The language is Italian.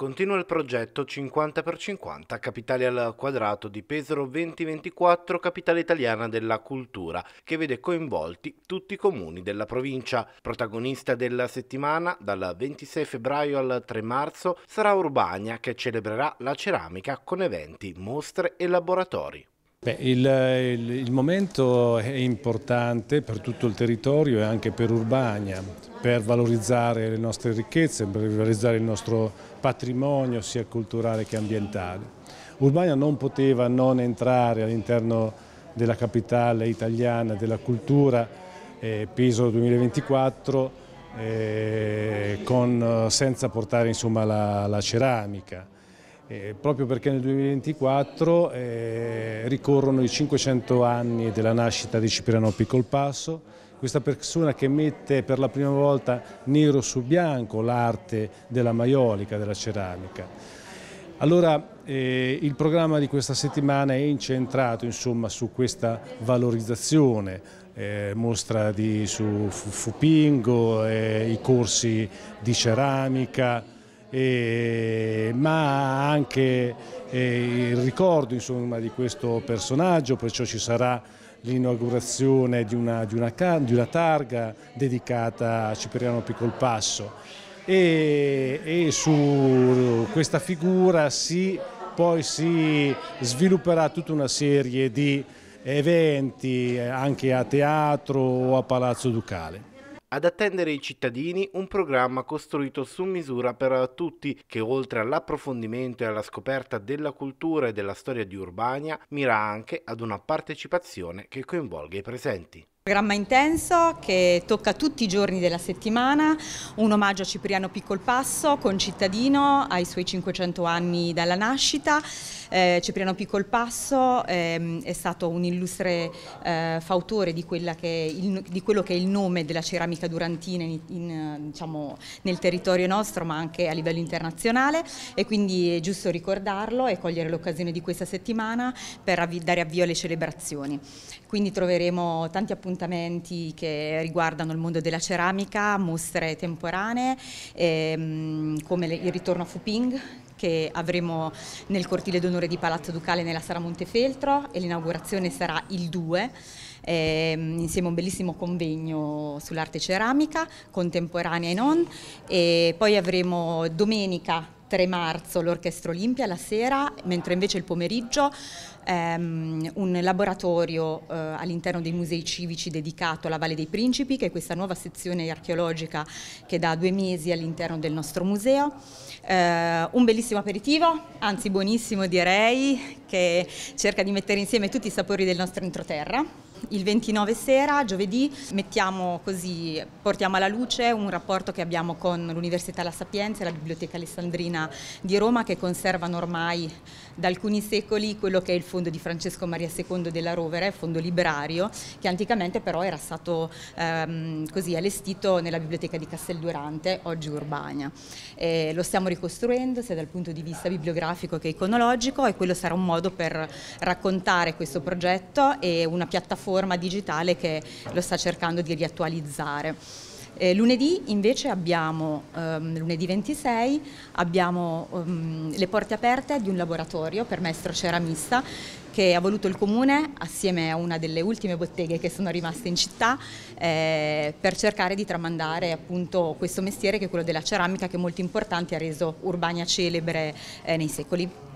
Continua il progetto 50 per 50 Capitale al quadrato di Pesaro 2024, capitale italiana della cultura, che vede coinvolti tutti i comuni della provincia. Protagonista della settimana, dal 26 febbraio al 3 marzo, sarà Urbania che celebrerà la ceramica con eventi, mostre e laboratori. Beh, il, il, il, momento è importante per tutto il territorio e anche per Urbania, per valorizzare le nostre ricchezze, per valorizzare il nostro patrimonio sia culturale che ambientale. Urbania non poteva non entrare all'interno della capitale italiana della cultura eh, Piso 2024 eh, con, senza portare insomma, la, la ceramica eh, proprio perché nel 2024 eh, ricorrono i 500 anni della nascita di Cipriano Piccolpasso, questa persona che mette per la prima volta nero su bianco l'arte della maiolica, della ceramica. Allora eh, il programma di questa settimana è incentrato insomma, su questa valorizzazione, eh, mostra di, su Fupingo, eh, i corsi di ceramica, eh, ma anche eh, il ricordo insomma, di questo personaggio, perciò ci sarà l'inaugurazione di, di, di una, targa dedicata a Cipriano Piccolpasso e, e su questa figura si, poi si svilupperà tutta una serie di eventi eh, anche a teatro o a Palazzo Ducale ad attendere i cittadini un programma costruito su misura per tutti che oltre all'approfondimento e alla scoperta della cultura e della storia di Urbania mira anche ad una partecipazione che coinvolga i presenti programma intenso che tocca tutti i giorni della settimana, un omaggio a Cipriano Piccolpasso, concittadino ai suoi 500 anni dalla nascita. Eh, Cipriano Piccolpasso ehm, è stato un illustre eh, fautore di, il, di, quello che è il nome della ceramica durantina in, in, diciamo, nel territorio nostro ma anche a livello internazionale e quindi è giusto ricordarlo e cogliere l'occasione di questa settimana per av dare avvio alle celebrazioni. Quindi troveremo tanti appuntamenti appuntamenti che riguardano il mondo della ceramica, mostre temporanee ehm, come le, il ritorno a Fuping che avremo nel cortile d'onore di Palazzo Ducale nella Sala Montefeltro e l'inaugurazione sarà il 2 ehm, insieme a un bellissimo convegno sull'arte ceramica contemporanea e non e poi avremo domenica 3 marzo l'Orchestra Olimpia la sera, mentre invece il pomeriggio ehm, un laboratorio eh, all'interno dei musei civici dedicato alla Valle dei Principi, che è questa nuova sezione archeologica che da due mesi all'interno del nostro museo. Eh, un bellissimo aperitivo, anzi buonissimo direi, che cerca di mettere insieme tutti i sapori del nostro entroterra il 29 sera, giovedì, mettiamo così, portiamo alla luce un rapporto che abbiamo con l'Università La Sapienza e la Biblioteca Alessandrina di Roma che conservano ormai da alcuni secoli quello che è il fondo di Francesco Maria II della Rovere, fondo librario, che anticamente però era stato ehm, così allestito nella biblioteca di Castel Durante, oggi Urbania. E lo stiamo ricostruendo sia dal punto di vista bibliografico che iconologico e quello sarà un modo per raccontare questo progetto e una piattaforma piattaforma digitale che lo sta cercando di riattualizzare. Eh, lunedì invece abbiamo, ehm, lunedì 26, abbiamo ehm, le porte aperte di un laboratorio per maestro ceramista che ha voluto il comune assieme a una delle ultime botteghe che sono rimaste in città eh, per cercare di tramandare appunto questo mestiere che è quello della ceramica che è molto importante e ha reso Urbania celebre eh, nei secoli.